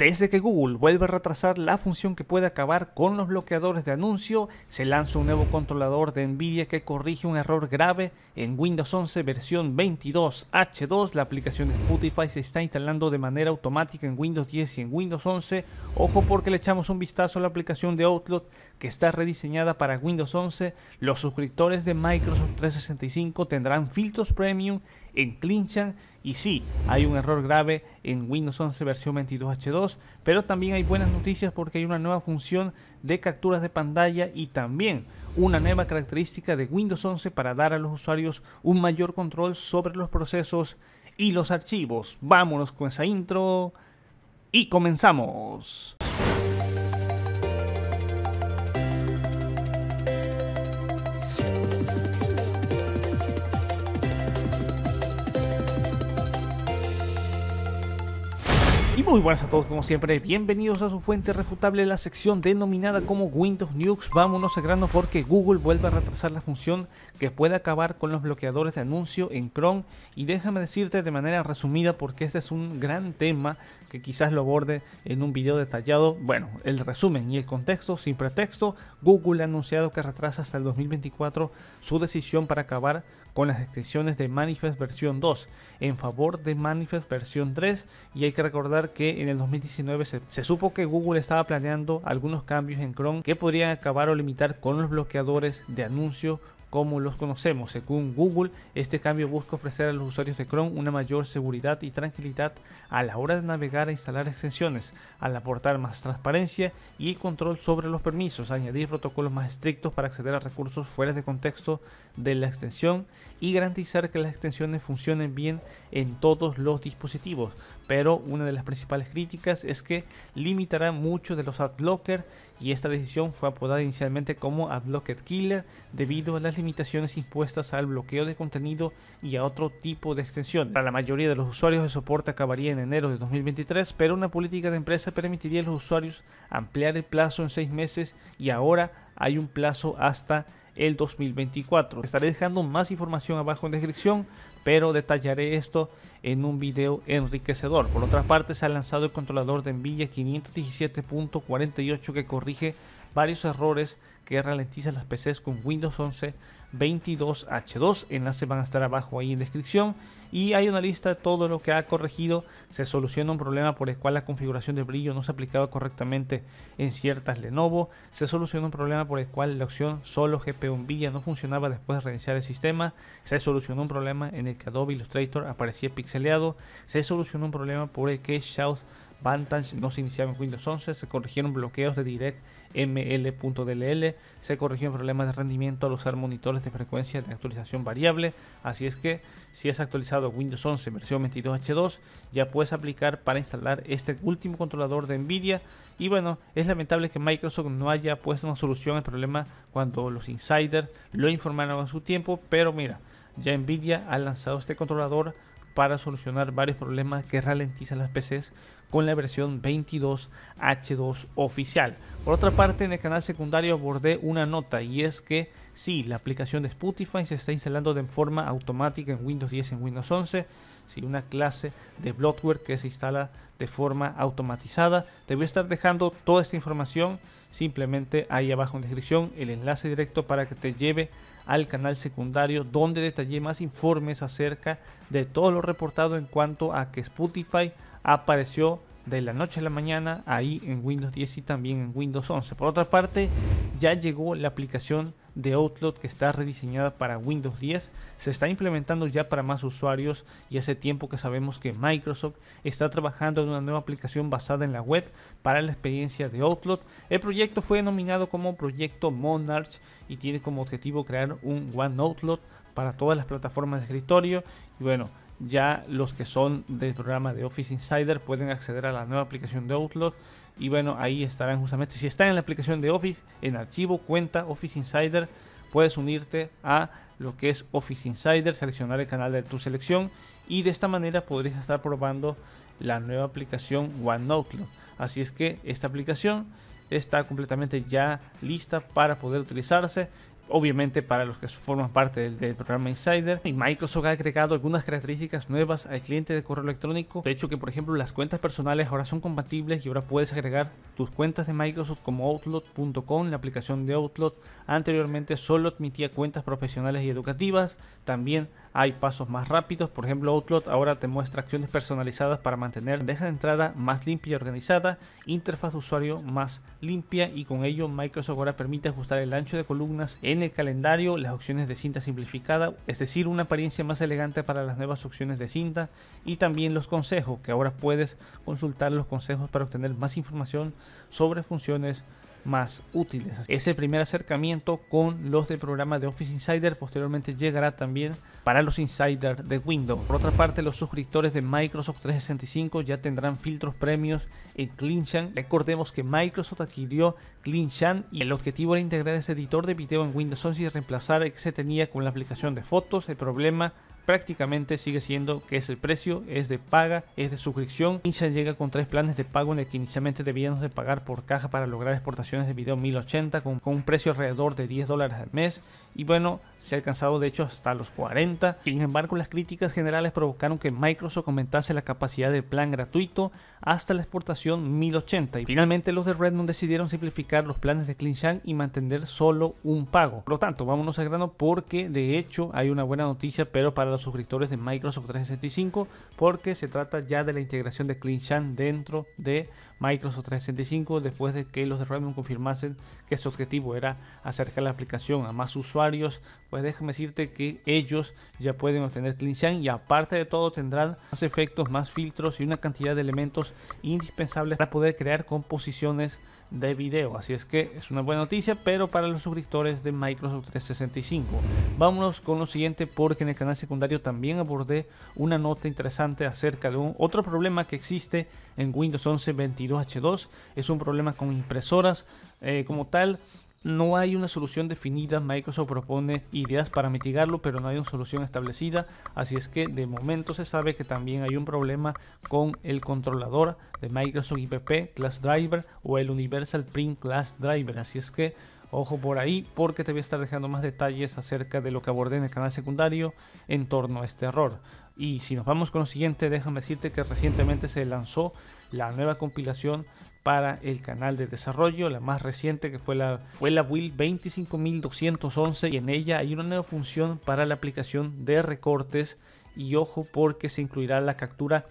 Desde que Google vuelve a retrasar la función que puede acabar con los bloqueadores de anuncio, se lanza un nuevo controlador de Nvidia que corrige un error grave en Windows 11 versión 22H2. La aplicación de Spotify se está instalando de manera automática en Windows 10 y en Windows 11. Ojo porque le echamos un vistazo a la aplicación de Outlook que está rediseñada para Windows 11. Los suscriptores de Microsoft 365 tendrán filtros premium en Clinchan. Y sí, hay un error grave en Windows 11 versión 22H2, pero también hay buenas noticias porque hay una nueva función de capturas de pantalla y también una nueva característica de Windows 11 para dar a los usuarios un mayor control sobre los procesos y los archivos. Vámonos con esa intro y comenzamos. muy buenas a todos como siempre, bienvenidos a su fuente refutable, la sección denominada como Windows news Vámonos a grano porque Google vuelve a retrasar la función que puede acabar con los bloqueadores de anuncio en Chrome. Y déjame decirte de manera resumida porque este es un gran tema que quizás lo aborde en un video detallado. Bueno, el resumen y el contexto sin pretexto. Google ha anunciado que retrasa hasta el 2024 su decisión para acabar con las extensiones de Manifest versión 2 en favor de Manifest versión 3 y hay que recordar que en el 2019 se, supo que Google estaba planeando algunos cambios en Chrome que podrían acabar o limitar con los bloqueadores de anuncios como los conocemos. Según Google, este cambio busca ofrecer a los usuarios de Chrome una mayor seguridad y tranquilidad a la hora de navegar e instalar extensiones, al aportar más transparencia y control sobre los permisos, añadir protocolos más estrictos para acceder a recursos fuera de contexto de la extensión y garantizar que las extensiones funcionen bien en todos los dispositivos. Pero una de las principales críticas es que limitará mucho de los adblocker y esta decisión fue apodada inicialmente como adblocker killer debido a las limitaciones impuestas al bloqueo de contenido y a otro tipo de extensión Para la mayoría de los usuarios el soporte acabaría en enero de 2023, pero una política de empresa permitiría a los usuarios ampliar el plazo en seis meses y ahora hay un plazo hasta el 2024. Estaré dejando más información abajo en descripción, pero detallaré esto en un video enriquecedor. Por otra parte, se ha lanzado el controlador de Nvidia 517.48 que corrige varios errores que ralentizan las PCs con Windows 11 22H2. enlace van a estar abajo ahí en descripción. Y hay una lista de todo lo que ha corregido. Se soluciona un problema por el cual la configuración de brillo no se aplicaba correctamente en ciertas Lenovo. Se soluciona un problema por el cual la opción solo gp un no funcionaba después de reiniciar el sistema. Se solucionó un problema en el que Adobe Illustrator aparecía pixeleado. Se solucionó un problema por el que Shout Vantage no se iniciaba en Windows 11, se corrigieron bloqueos de DirectML.dll, se corrigieron problemas de rendimiento al usar monitores de frecuencia de actualización variable, así es que si has actualizado Windows 11 versión 22H2, ya puedes aplicar para instalar este último controlador de Nvidia y bueno, es lamentable que Microsoft no haya puesto una solución al problema cuando los insiders lo informaron a su tiempo, pero mira, ya Nvidia ha lanzado este controlador para solucionar varios problemas que ralentizan las PCs con la versión 22H2 oficial. Por otra parte, en el canal secundario abordé una nota y es que si la aplicación de Spotify se está instalando de forma automática en Windows 10 y en Windows 11. Si una clase de bloatware que se instala de forma automatizada. Te voy a estar dejando toda esta información simplemente ahí abajo en descripción el enlace directo para que te lleve al canal secundario donde detallé más informes acerca de todo lo reportado en cuanto a que Spotify apareció de la noche a la mañana ahí en Windows 10 y también en Windows 11. Por otra parte, ya llegó la aplicación de Outlook que está rediseñada para Windows 10 se está implementando ya para más usuarios y hace tiempo que sabemos que Microsoft está trabajando en una nueva aplicación basada en la web para la experiencia de Outlook. El proyecto fue denominado como Proyecto Monarch y tiene como objetivo crear un One Outlook para todas las plataformas de escritorio y bueno, ya los que son del programa de Office Insider pueden acceder a la nueva aplicación de Outlook y bueno, ahí estarán justamente. Si está en la aplicación de Office, en archivo, cuenta, Office Insider, puedes unirte a lo que es Office Insider, seleccionar el canal de tu selección y de esta manera podrías estar probando la nueva aplicación OneNote. Así es que esta aplicación está completamente ya lista para poder utilizarse obviamente para los que forman parte del, programa Insider. Y Microsoft ha agregado algunas características nuevas al cliente de correo electrónico. De hecho que por ejemplo las cuentas personales ahora son compatibles y ahora puedes agregar tus cuentas de Microsoft como Outlook.com, la aplicación de Outlook. Anteriormente solo admitía cuentas profesionales y educativas. También hay pasos más rápidos, por ejemplo Outlook ahora te muestra acciones personalizadas para mantener deja de entrada más limpia y organizada, interfaz de usuario más limpia y con ello Microsoft ahora permite ajustar el ancho de columnas en el calendario, las opciones de cinta simplificada, es decir, una apariencia más elegante para las nuevas opciones de cinta y también los consejos, que ahora puedes consultar los consejos para obtener más información sobre funciones más útiles. Es el primer acercamiento con los del programa de Office Insider, posteriormente llegará también para los insiders de Windows. Por otra parte, los suscriptores de Microsoft 365 ya tendrán filtros premios en CleanShan. Recordemos que Microsoft adquirió CleanShan y el objetivo era integrar ese editor de video en Windows 11 y reemplazar el que se tenía con la aplicación de fotos. El problema prácticamente sigue siendo que es el precio, es de paga, es de suscripción. y llega con tres planes de pago en el que inicialmente debíamos de pagar por caja para lograr exportaciones de video 1080 con, con un precio alrededor de 10 dólares al mes y bueno, se ha alcanzado de hecho hasta los 40. Sin embargo, las críticas generales provocaron que Microsoft aumentase la capacidad del plan gratuito hasta la exportación 1080 y finalmente los de Redmond decidieron simplificar los planes de CleanShank y mantener solo un pago. Por lo tanto, vámonos al grano porque de hecho hay una buena noticia, pero para los suscriptores de Microsoft 365 porque se trata ya de la integración de CleanShan dentro de Microsoft 365 después de que los de confirmasen que su objetivo era acercar la aplicación a más usuarios, pues déjame decirte que ellos ya pueden obtener CleanShan y aparte de todo tendrán más efectos, más filtros y una cantidad de elementos indispensables para poder crear composiciones de video. Así es que es una buena noticia, pero para los suscriptores de Microsoft 365. Vámonos con lo siguiente porque en el canal se también abordé una nota interesante acerca de un otro problema que existe en Windows 11 22H2. Es un problema con impresoras eh, como tal. No hay una solución definida, Microsoft propone ideas para mitigarlo, pero no hay una solución establecida, así es que de momento se sabe que también hay un problema con el controlador de Microsoft IPP Class Driver o el Universal Print Class Driver, así es que Ojo por ahí porque te voy a estar dejando más detalles acerca de lo que abordé en el canal secundario en torno a este error. Y si nos vamos con lo siguiente, déjame decirte que recientemente se lanzó la nueva compilación para el canal de desarrollo, la más reciente que fue la, fue la Will 25211 y en ella hay una nueva función para la aplicación de recortes y ojo porque se incluirá la captura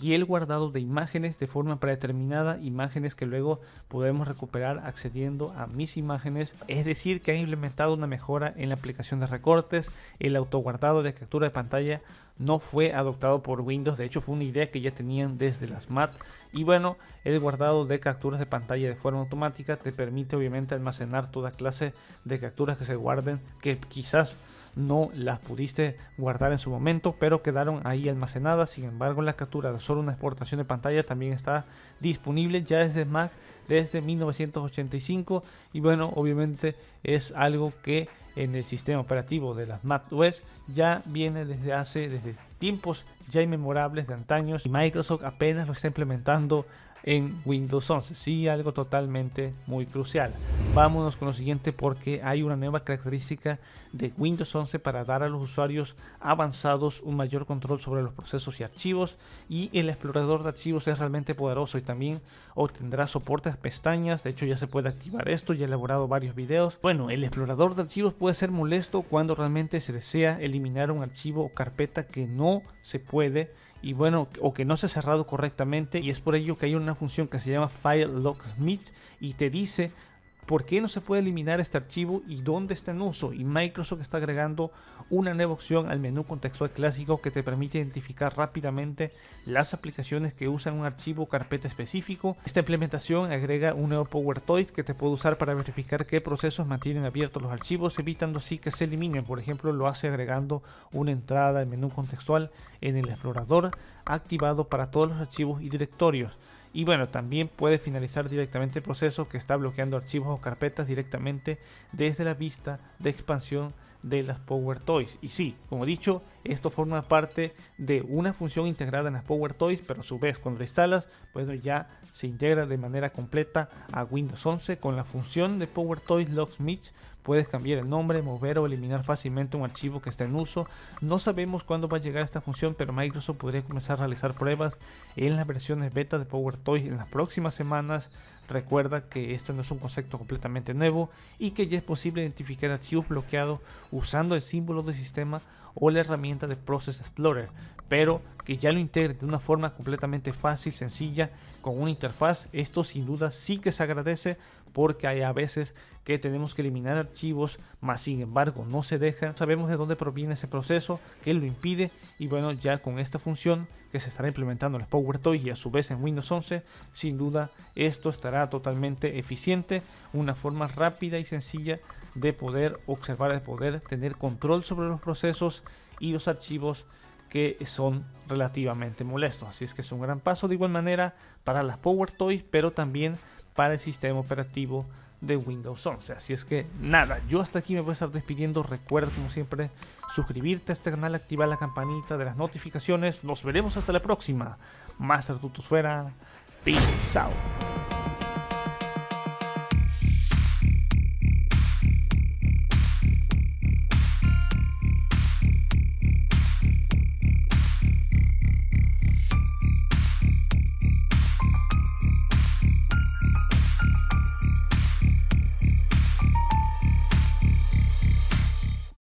y el guardado de imágenes de forma predeterminada, imágenes que luego podemos recuperar accediendo a mis imágenes. Es decir, que han implementado una mejora en la aplicación de recortes, el autoguardado de captura de pantalla no fue adoptado por Windows, de hecho fue una idea que ya tenían desde las mat y bueno, el guardado de capturas de pantalla de forma automática te permite obviamente almacenar toda clase de capturas que se guarden que quizás no las pudiste guardar en su momento, pero quedaron ahí almacenadas. Sin embargo, la captura de solo una exportación de pantalla también está disponible ya desde Mac desde 1985 y bueno, obviamente es algo que en el sistema operativo de las Mac OS ya viene desde hace desde tiempos ya inmemorables de antaños y Microsoft apenas lo está implementando en Windows 11. Sí, algo totalmente muy crucial. Vámonos con lo siguiente porque hay una nueva característica de Windows 11 para dar a los usuarios avanzados un mayor control sobre los procesos y archivos y el explorador de archivos es realmente poderoso y también obtendrá soporte a pestañas. De hecho, ya se puede activar esto, ya he elaborado varios videos. Bueno, el explorador de archivos puede ser molesto cuando realmente se desea eliminar un archivo o carpeta que no se puede y bueno, o que no se ha cerrado correctamente y es por ello que hay una función que se llama file lock y te dice ¿Por qué no se puede eliminar este archivo y dónde está en uso? Y Microsoft está agregando una nueva opción al menú contextual clásico que te permite identificar rápidamente las aplicaciones que usan un archivo o carpeta específico. Esta implementación agrega un nuevo Toys que te puede usar para verificar qué procesos mantienen abiertos los archivos, evitando así que se eliminen. Por ejemplo, lo hace agregando una entrada al menú contextual en el explorador activado para todos los archivos y directorios. Y bueno, también puede finalizar directamente el proceso que está bloqueando archivos o carpetas directamente desde la vista de expansión de las Power Toys. Y sí, como he dicho, esto forma parte de una función integrada en las Power Toys, pero a su vez cuando lo instalas, pues bueno, ya se integra de manera completa a Windows 11 con la función de Power Toys Locksmith Puedes cambiar el nombre, mover o eliminar fácilmente un archivo que está en uso. No sabemos cuándo va a llegar esta función, pero Microsoft podría comenzar a realizar pruebas en las versiones beta de PowerToys en las próximas semanas. Recuerda que esto no es un concepto completamente nuevo y que ya es posible identificar archivos bloqueados usando el símbolo del sistema o la herramienta de Process Explorer, pero que ya lo integre de una forma completamente fácil, sencilla con una interfaz. Esto sin duda sí que se agradece porque hay a veces que tenemos que eliminar archivos, más sin embargo no se deja. Sabemos de dónde proviene ese proceso, que lo impide y bueno, ya con esta función que se estará implementando en el PowerToy y a su vez en Windows 11, sin duda esto estará totalmente eficiente, una forma rápida y sencilla de poder observar, de poder tener control sobre los procesos y los archivos que son relativamente molestos. Así es que es un gran paso de igual manera para las Power Toys, pero también para el sistema operativo de Windows 11. Así es que nada, yo hasta aquí me voy a estar despidiendo. Recuerda como siempre suscribirte a este canal, activar la campanita de las notificaciones. Nos veremos hasta la próxima. Master Tutos fuera. Peace out.